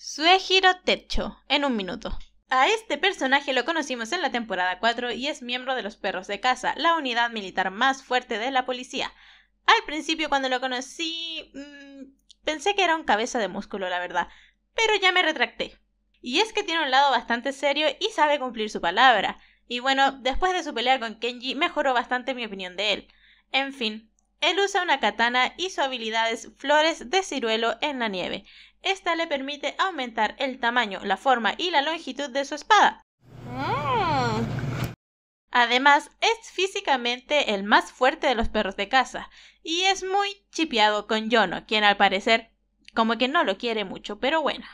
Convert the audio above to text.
Suehiro Techo, en un minuto. A este personaje lo conocimos en la temporada 4 y es miembro de los Perros de Casa, la unidad militar más fuerte de la policía. Al principio cuando lo conocí mm, pensé que era un cabeza de músculo, la verdad, pero ya me retracté. Y es que tiene un lado bastante serio y sabe cumplir su palabra. Y bueno, después de su pelea con Kenji mejoró bastante mi opinión de él. En fin, él usa una katana y su habilidad es flores de ciruelo en la nieve. Esta le permite aumentar el tamaño, la forma y la longitud de su espada. Además, es físicamente el más fuerte de los perros de caza y es muy chipeado con Yono, quien al parecer como que no lo quiere mucho, pero bueno.